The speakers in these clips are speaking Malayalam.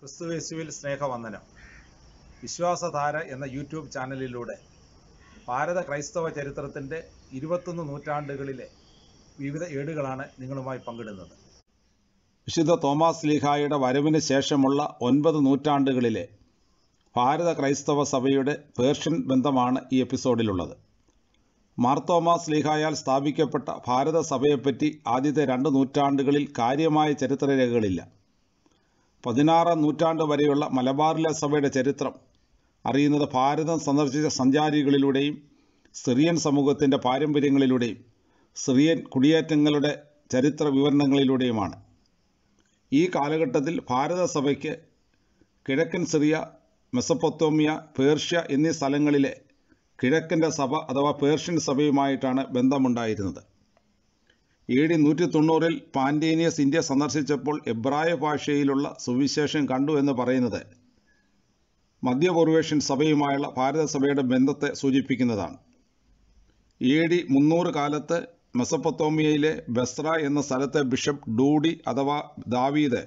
ക്രിസ്തുവേശുവിൽ സ്നേഹവന്ദനം വിശ്വാസധാര എന്ന യൂട്യൂബ് ചാനലിലൂടെ ഭാരത ക്രൈസ്തവ ചരിത്രത്തിൻ്റെ ഇരുപത്തൊന്ന് നൂറ്റാണ്ടുകളിലെ വിവിധ ഏടുകളാണ് നിങ്ങളുമായി പങ്കിടുന്നത് വിശുദ്ധ തോമാസ് ലീഹായുടെ വരവിന് ശേഷമുള്ള ഒൻപത് നൂറ്റാണ്ടുകളിലെ ഭാരത ക്രൈസ്തവ സഭയുടെ പേർഷ്യൻ ബന്ധമാണ് ഈ എപ്പിസോഡിലുള്ളത് മാർത്തോമാസ് ലീഹായാൽ സ്ഥാപിക്കപ്പെട്ട ഭാരത സഭയെപ്പറ്റി ആദ്യത്തെ രണ്ട് നൂറ്റാണ്ടുകളിൽ കാര്യമായ ചരിത്രരേഖകളില്ല പതിനാറാം നൂറ്റാണ്ട് വരെയുള്ള മലബാറിലെ സഭയുടെ ചരിത്രം അറിയുന്നത് ഭാരതം സന്ദർശിച്ച സഞ്ചാരികളിലൂടെയും സിറിയൻ സമൂഹത്തിൻ്റെ പാരമ്പര്യങ്ങളിലൂടെയും സിറിയൻ കുടിയേറ്റങ്ങളുടെ ചരിത്ര വിവരണങ്ങളിലൂടെയുമാണ് ഈ കാലഘട്ടത്തിൽ ഭാരതസഭയ്ക്ക് കിഴക്കൻ സിറിയ മെസപ്പൊത്തോമിയ പേർഷ്യ എന്നീ സ്ഥലങ്ങളിലെ കിഴക്കൻ്റെ സഭ അഥവാ പേർഷ്യൻ സഭയുമായിട്ടാണ് ബന്ധമുണ്ടായിരുന്നത് ഇ ഡി നൂറ്റി തൊണ്ണൂറിൽ പാൻഡീനിയസ് ഇന്ത്യ സന്ദർശിച്ചപ്പോൾ എബ്രായ ഭാഷയിലുള്ള സുവിശേഷം കണ്ടു എന്ന് പറയുന്നത് മധ്യപൂർവേഷ്യൻ സഭയുമായുള്ള ഭാരതസഭയുടെ ബന്ധത്തെ സൂചിപ്പിക്കുന്നതാണ് ഇ ഡി മുന്നൂറ് കാലത്ത് മെസപ്പത്തോമിയയിലെ ബസ്ര എന്ന സ്ഥലത്തെ ബിഷപ്പ് ഡൂഡി അഥവാ ദാവീദ്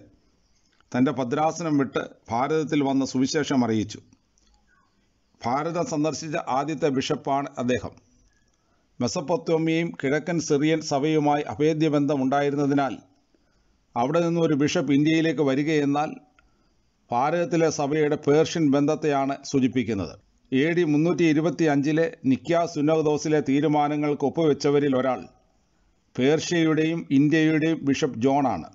തൻ്റെ ഭദ്രാസനം വിട്ട് ഭാരതത്തിൽ വന്ന സുവിശേഷം അറിയിച്ചു ഭാരതം സന്ദർശിച്ച ആദ്യത്തെ ബിഷപ്പാണ് അദ്ദേഹം മെസപ്പൊത്തോമിയയും കിഴക്കൻ സിറിയൻ സഭയുമായി അഭേദ്യ ബന്ധമുണ്ടായിരുന്നതിനാൽ അവിടെ നിന്നും ഒരു ബിഷപ്പ് ഇന്ത്യയിലേക്ക് വരികയെന്നാൽ ഭാരതത്തിലെ സഭയുടെ പേർഷ്യൻ ബന്ധത്തെയാണ് സൂചിപ്പിക്കുന്നത് എ ഡി മുന്നൂറ്റി ഇരുപത്തി അഞ്ചിലെ നിക്യ സുനോദോസിലെ തീരുമാനങ്ങൾക്ക് ഒപ്പുവെച്ചവരിൽ ഒരാൾ പേർഷ്യയുടെയും ഇന്ത്യയുടെയും ബിഷപ്പ് ജോണാണ്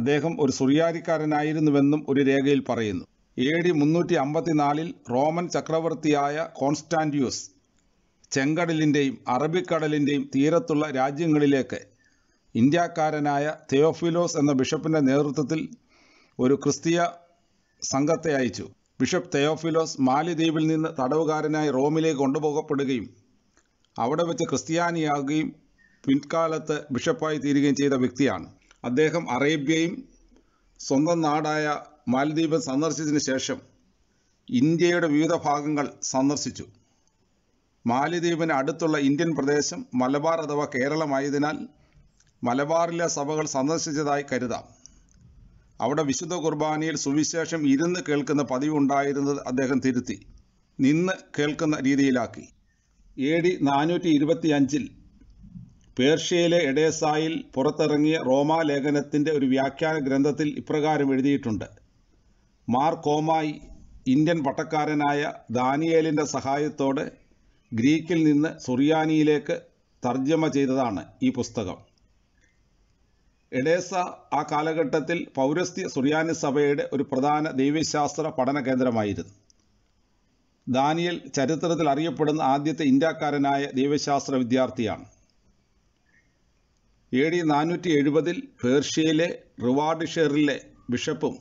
അദ്ദേഹം ഒരു സുറിയാരിക്കാരനായിരുന്നുവെന്നും ഒരു രേഖയിൽ പറയുന്നു എ ഡി മുന്നൂറ്റി അമ്പത്തിനാലിൽ റോമൻ ചക്രവർത്തിയായ കോൺസ്റ്റാൻഡ്യൂസ് ചെങ്കടലിൻ്റെയും അറബിക്കടലിൻ്റെയും തീരത്തുള്ള രാജ്യങ്ങളിലേക്ക് ഇന്ത്യക്കാരനായ തെയോഫിലോസ് എന്ന ബിഷപ്പിൻ്റെ നേതൃത്വത്തിൽ ഒരു ക്രിസ്തീയ സംഘത്തെ അയച്ചു ബിഷപ്പ് തെയോഫിലോസ് മാലിദ്വീപിൽ നിന്ന് തടവുകാരനായി റോമിലേക്ക് കൊണ്ടുപോകപ്പെടുകയും അവിടെ വെച്ച് ക്രിസ്ത്യാനിയാകുകയും പിൻകാലത്ത് ബിഷപ്പായി തീരുകയും ചെയ്ത വ്യക്തിയാണ് അദ്ദേഹം അറേബ്യയും സ്വന്തം നാടായ മാലദ്വീപ് സന്ദർശിച്ചതിന് ശേഷം ഇന്ത്യയുടെ വിവിധ ഭാഗങ്ങൾ സന്ദർശിച്ചു മാലിദ്വീപിന് അടുത്തുള്ള ഇന്ത്യൻ പ്രദേശം മലബാർ അഥവാ കേരളമായതിനാൽ മലബാറിലെ സഭകൾ സന്ദർശിച്ചതായി കരുതാം അവിടെ വിശുദ്ധ കുർബാനയിൽ സുവിശേഷം ഇരുന്ന് കേൾക്കുന്ന പതിവുണ്ടായിരുന്നത് അദ്ദേഹം തിരുത്തി നിന്ന് കേൾക്കുന്ന രീതിയിലാക്കി എ ഡി നാനൂറ്റി ഇരുപത്തി അഞ്ചിൽ പേർഷ്യയിലെ എഡേസായിൽ പുറത്തിറങ്ങിയ റോമാലേഖനത്തിൻ്റെ ഒരു വ്യാഖ്യാന ഗ്രന്ഥത്തിൽ ഇപ്രകാരം എഴുതിയിട്ടുണ്ട് മാർ കോമായി ഇന്ത്യൻ പട്ടക്കാരനായ ദാനിയേലിൻ്റെ സഹായത്തോടെ ഗ്രീക്കിൽ നിന്ന് സുറിയാനിയിലേക്ക് തർജ്ജമ ചെയ്തതാണ് ഈ പുസ്തകം എഡേസ ആ കാലഘട്ടത്തിൽ പൗരസ്ത്യ സുറിയാനി സഭയുടെ ഒരു പ്രധാന ദൈവശാസ്ത്ര പഠന കേന്ദ്രമായിരുന്നു ദാനിയൽ ചരിത്രത്തിൽ അറിയപ്പെടുന്ന ആദ്യത്തെ ഇന്ത്യക്കാരനായ ദൈവശാസ്ത്ര വിദ്യാർത്ഥിയാണ് എ ഡി നാനൂറ്റി എഴുപതിൽ പേർഷ്യയിലെ ഷെയറിലെ ബിഷപ്പും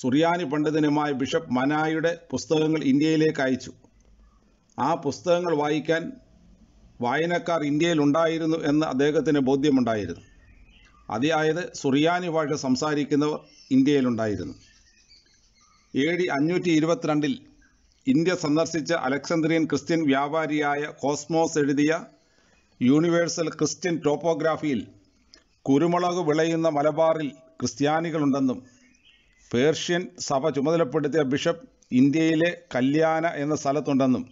സുറിയാനി പണ്ഡിതനുമായ ബിഷപ്പ് മനായുടെ പുസ്തകങ്ങൾ ഇന്ത്യയിലേക്ക് അയച്ചു ആ പുസ്തകങ്ങൾ വായിക്കാൻ വായനക്കാർ ഇന്ത്യയിൽ ഉണ്ടായിരുന്നു എന്ന് അദ്ദേഹത്തിന് ബോധ്യമുണ്ടായിരുന്നു അതിയായത് സുറിയാനി ഭാഷ സംസാരിക്കുന്നവർ ഇന്ത്യയിലുണ്ടായിരുന്നു എ ഡി അഞ്ഞൂറ്റി ഇരുപത്തിരണ്ടിൽ ഇന്ത്യ സന്ദർശിച്ച അലക്സാന്ദ്രിയൻ ക്രിസ്ത്യൻ വ്യാപാരിയായ കോസ്മോസ് എഴുതിയ യൂണിവേഴ്സൽ ക്രിസ്ത്യൻ ടോപ്പോഗ്രാഫിയിൽ കുരുമുളക് വിളയുന്ന മലബാറിൽ ക്രിസ്ത്യാനികളുണ്ടെന്നും പേർഷ്യൻ സഭ ചുമതലപ്പെടുത്തിയ ബിഷപ്പ് ഇന്ത്യയിലെ കല്യാണ എന്ന സ്ഥലത്തുണ്ടെന്നും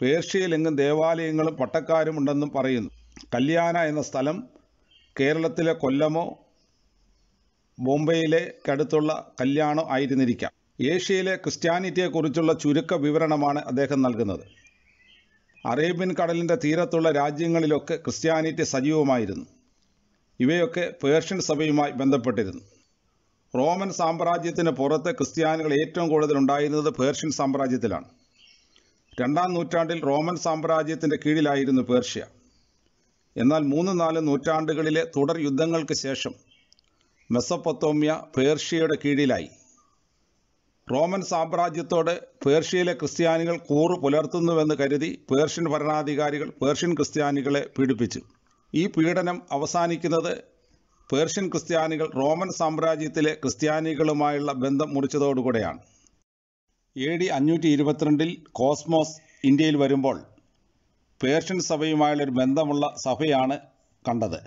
പേർഷ്യയിലെങ്കും ദേവാലയങ്ങളും പട്ടക്കാരും ഉണ്ടെന്നും പറയുന്നു കല്യാണ എന്ന സ്ഥലം കേരളത്തിലെ കൊല്ലമോ ബോംബെയിലെ കടുത്തുള്ള കല്യാണോ ആയിരുന്നിരിക്കാം ഏഷ്യയിലെ ക്രിസ്ത്യാനിറ്റിയെക്കുറിച്ചുള്ള ചുരുക്ക വിവരണമാണ് അദ്ദേഹം നൽകുന്നത് അറേബ്യൻ കടലിൻ്റെ തീരത്തുള്ള രാജ്യങ്ങളിലൊക്കെ ക്രിസ്ത്യാനിറ്റി സജീവമായിരുന്നു ഇവയൊക്കെ പേർഷ്യൻ സഭയുമായി ബന്ധപ്പെട്ടിരുന്നു റോമൻ സാമ്രാജ്യത്തിന് പുറത്ത് ക്രിസ്ത്യാനികൾ ഏറ്റവും കൂടുതൽ ഉണ്ടായിരുന്നത് പേർഷ്യൻ സാമ്രാജ്യത്തിലാണ് രണ്ടാം നൂറ്റാണ്ടിൽ റോമൻ സാമ്രാജ്യത്തിൻ്റെ കീഴിലായിരുന്നു പേർഷ്യ എന്നാൽ മൂന്ന് നാല് നൂറ്റാണ്ടുകളിലെ തുടർ യുദ്ധങ്ങൾക്ക് ശേഷം മെസ്സപ്പൊത്തോമിയ പേർഷ്യയുടെ കീഴിലായി റോമൻ സാമ്രാജ്യത്തോട് പേർഷ്യയിലെ ക്രിസ്ത്യാനികൾ കൂറു പുലർത്തുന്നുവെന്ന് കരുതി പേർഷ്യൻ ഭരണാധികാരികൾ പേർഷ്യൻ ക്രിസ്ത്യാനികളെ പീഡിപ്പിച്ചു ഈ പീഡനം അവസാനിക്കുന്നത് പേർഷ്യൻ ക്രിസ്ത്യാനികൾ റോമൻ സാമ്രാജ്യത്തിലെ ക്രിസ്ത്യാനികളുമായുള്ള ബന്ധം മുറിച്ചതോടുകൂടെയാണ് എ ഡി അഞ്ഞൂറ്റി ഇരുപത്തിരണ്ടിൽ കോസ്മോസ് ഇന്ത്യയിൽ വരുമ്പോൾ പേർഷ്യൻ സഭയുമായുള്ളൊരു ബന്ധമുള്ള സഭയാണ് കണ്ടത്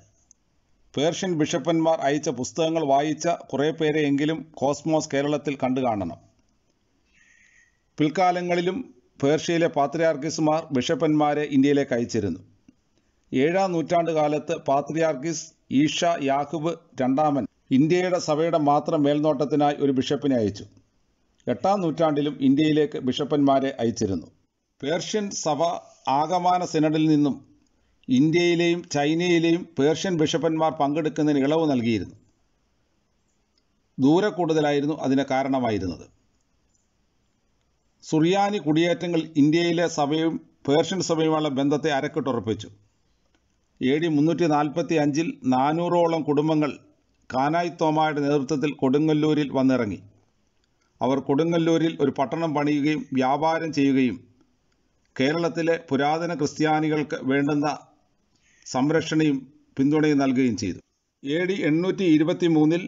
പേർഷ്യൻ ബിഷപ്പന്മാർ അയച്ച പുസ്തകങ്ങൾ വായിച്ച കുറേ പേരെയെങ്കിലും കോസ്മോസ് കേരളത്തിൽ കണ്ടു കാണണം പിൽക്കാലങ്ങളിലും പേർഷ്യയിലെ പാത്രിയാർക്കിസുമാർ ബിഷപ്പന്മാരെ ഇന്ത്യയിലേക്ക് അയച്ചിരുന്നു ഏഴാം നൂറ്റാണ്ട് കാലത്ത് പാത്രിയാർക്കിസ് ഈഷ യാഹുബ് രണ്ടാമൻ ഇന്ത്യയുടെ സഭയുടെ മാത്രം മേൽനോട്ടത്തിനായി ഒരു ബിഷപ്പിനെ അയച്ചു എട്ടാം നൂറ്റാണ്ടിലും ഇന്ത്യയിലേക്ക് ബിഷപ്പന്മാരെ അയച്ചിരുന്നു പേർഷ്യൻ സഭ ആഗമാന സിനഡിൽ നിന്നും ഇന്ത്യയിലെയും ചൈനയിലെയും പേർഷ്യൻ ബിഷപ്പന്മാർ പങ്കെടുക്കുന്നതിന് ഇളവ് നൽകിയിരുന്നു ദൂരെ കൂടുതലായിരുന്നു അതിന് കാരണമായിരുന്നത് സുറിയാനി കുടിയേറ്റങ്ങൾ ഇന്ത്യയിലെ സഭയും പേർഷ്യൻ സഭയുമുള്ള ബന്ധത്തെ അരക്കിട്ടുറപ്പിച്ചു എ ഡി മുന്നൂറ്റി നാൽപ്പത്തി അഞ്ചിൽ നാനൂറോളം കുടുംബങ്ങൾ കാനായി തോമയുടെ നേതൃത്വത്തിൽ കൊടുങ്ങല്ലൂരിൽ വന്നിറങ്ങി അവർ കൊടുങ്ങല്ലൂരിൽ ഒരു പട്ടണം പണിയുകയും വ്യാപാരം ചെയ്യുകയും കേരളത്തിലെ പുരാതന ക്രിസ്ത്യാനികൾക്ക് വേണ്ടുന്ന സംരക്ഷണയും പിന്തുണയും നൽകുകയും ചെയ്തു എ ഡി എണ്ണൂറ്റി ഇരുപത്തി മൂന്നിൽ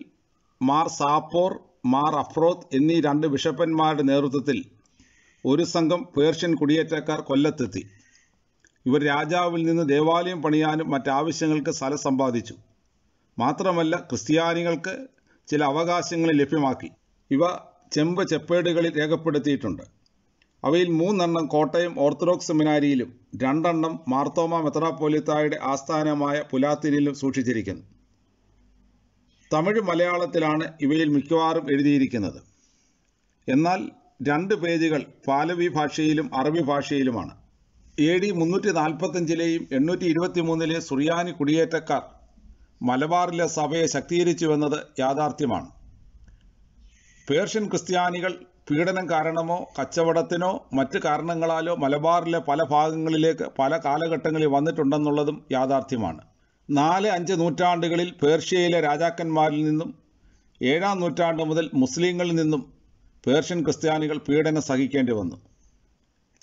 മാർ സാപ്പോർ മാർ അഫ്രോത്ത് എന്നീ രണ്ട് ബിഷപ്പന്മാരുടെ നേതൃത്വത്തിൽ ഒരു സംഘം പേർഷ്യൻ കുടിയേറ്റക്കാർ കൊല്ലത്തെത്തി ഇവർ രാജാവിൽ നിന്ന് ദേവാലയം പണിയാനും മറ്റാവശ്യങ്ങൾക്ക് സ്ഥലം സമ്പാദിച്ചു മാത്രമല്ല ക്രിസ്ത്യാനികൾക്ക് ചില അവകാശങ്ങൾ ലഭ്യമാക്കി ഇവ ചെമ്പ് ചെപ്പേടുകളിൽ രേഖപ്പെടുത്തിയിട്ടുണ്ട് അവയിൽ മൂന്നെണ്ണം കോട്ടയം ഓർത്തഡോക്സ് സെമിനാരിയിലും രണ്ടെണ്ണം മാർത്തോമ മെത്രാപ്പോലിത്തായുടെ ആസ്ഥാനമായ പുലാത്തിരിയിലും സൂക്ഷിച്ചിരിക്കുന്നു തമിഴ് മലയാളത്തിലാണ് ഇവയിൽ മിക്കവാറും എഴുതിയിരിക്കുന്നത് എന്നാൽ രണ്ട് പേജുകൾ പാലവി ഭാഷയിലും അറബി ഭാഷയിലുമാണ് എ ഡി മുന്നൂറ്റി നാൽപ്പത്തഞ്ചിലെയും എണ്ണൂറ്റി ഇരുപത്തി മൂന്നിലെ സുറിയാനി കുടിയേറ്റക്കാർ മലബാറിലെ സഭയെ ശക്തീകരിച്ചുവെന്നത് യാഥാർത്ഥ്യമാണ് പേർഷ്യൻ ക്രിസ്ത്യാനികൾ പീഡനം കാരണമോ കച്ചവടത്തിനോ മറ്റ് കാരണങ്ങളാലോ മലബാറിലെ പല ഭാഗങ്ങളിലേക്ക് പല കാലഘട്ടങ്ങളിൽ വന്നിട്ടുണ്ടെന്നുള്ളതും യാഥാർത്ഥ്യമാണ് നാല് അഞ്ച് നൂറ്റാണ്ടുകളിൽ പേർഷ്യയിലെ രാജാക്കന്മാരിൽ നിന്നും ഏഴാം നൂറ്റാണ്ട് മുതൽ മുസ്ലിങ്ങളിൽ നിന്നും പേർഷ്യൻ ക്രിസ്ത്യാനികൾ പീഡനം സഹിക്കേണ്ടി വന്നു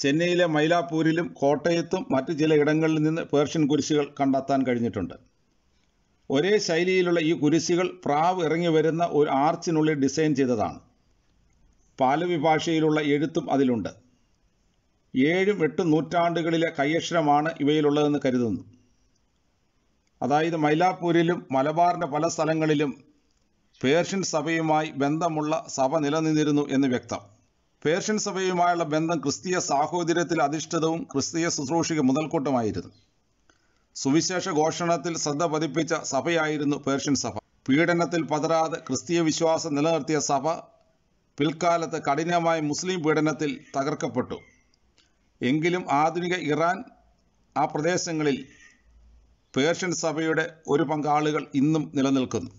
ചെന്നൈയിലെ മൈലാപ്പൂരിലും കോട്ടയത്തും മറ്റു ചില ഇടങ്ങളിൽ നിന്ന് പേർഷ്യൻ കുരിശുകൾ കണ്ടെത്താൻ കഴിഞ്ഞിട്ടുണ്ട് ഒരേ ശൈലിയിലുള്ള ഈ കുരിശികൾ പ്രാവ് ഇറങ്ങി വരുന്ന ഒരു ആർച്ചിനുള്ളിൽ ഡിസൈൻ ചെയ്തതാണ് പാലവി ഭാഷയിലുള്ള എഴുത്തും അതിലുണ്ട് ഏഴും എട്ടും നൂറ്റാണ്ടുകളിലെ കയ്യക്ഷരമാണ് ഇവയിലുള്ളതെന്ന് കരുതുന്നു അതായത് മൈലാപ്പൂരിലും മലബാറിൻ്റെ പല സ്ഥലങ്ങളിലും പേർഷ്യൻ സഭയുമായി ബന്ധമുള്ള സഭ നിലനിന്നിരുന്നു എന്ന് വ്യക്തം പേർഷ്യൻ സഭയുമായുള്ള ബന്ധം ക്രിസ്തീയ സാഹോദര്യത്തിൽ അധിഷ്ഠിതവും ക്രിസ്തീയ ശുശ്രൂഷയ്ക്ക് മുതൽക്കൂട്ടമായിരുന്നു സുവിശേഷ ഘോഷണത്തിൽ ശ്രദ്ധ പതിപ്പിച്ച സഭയായിരുന്നു പേർഷ്യൻ സഭ പീഡനത്തിൽ പതരാതെ ക്രിസ്തീയ വിശ്വാസം നിലനിർത്തിയ സഭ പിൽക്കാലത്ത് കഠിനമായ മുസ്ലിം പീഡനത്തിൽ തകർക്കപ്പെട്ടു എങ്കിലും ആധുനിക ഇറാൻ ആ പ്രദേശങ്ങളിൽ പേർഷ്യൻ സഭയുടെ ഒരു പങ്കാളികൾ ഇന്നും നിലനിൽക്കുന്നു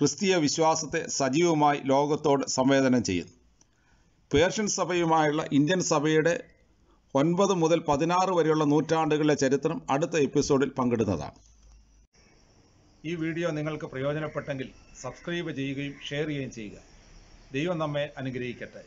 ക്രിസ്തീയ വിശ്വാസത്തെ സജീവമായി ലോകത്തോട് സംവേദനം ചെയ്യുന്നു പേർഷ്യൻ സഭയുമായുള്ള ഇന്ത്യൻ സഭയുടെ ഒൻപത് മുതൽ പതിനാറ് വരെയുള്ള നൂറ്റാണ്ടുകളിലെ ചരിത്രം അടുത്ത എപ്പിസോഡിൽ പങ്കിടുന്നതാണ് ഈ വീഡിയോ നിങ്ങൾക്ക് പ്രയോജനപ്പെട്ടെങ്കിൽ സബ്സ്ക്രൈബ് ചെയ്യുകയും ഷെയർ ചെയ്യുകയും ചെയ്യുക ദൈവം നമ്മെ അനുഗ്രഹിക്കട്ടെ